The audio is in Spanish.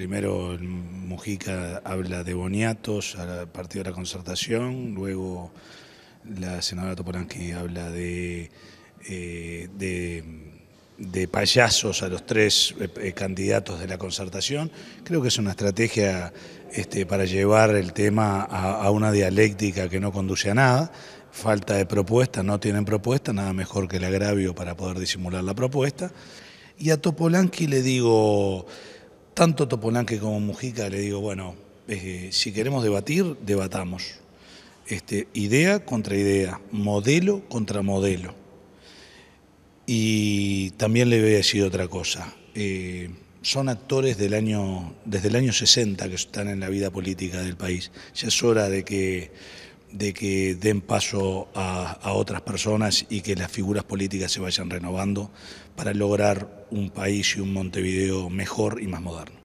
Primero Mujica habla de boniatos al Partido de la Concertación, luego la senadora Topolanqui habla eh, de, de, payasos a los tres eh, eh, candidatos de la concertación. Creo que es una estrategia este, para llevar el tema a, a, una dialéctica que no conduce a nada. Falta de propuesta, no tienen propuesta, nada mejor que el agravio para poder disimular la propuesta. Y a Topolanqui le digo tanto Topolanque como Mujica le digo, bueno, eh, si queremos debatir, debatamos. Este, idea contra idea, modelo contra modelo. Y también le voy a decir otra cosa. Eh, son actores del año, desde el año 60 que están en la vida política del país. Ya es hora de que de que den paso a, a, otras personas y que las figuras políticas se vayan renovando para lograr un país y un Montevideo mejor y más moderno.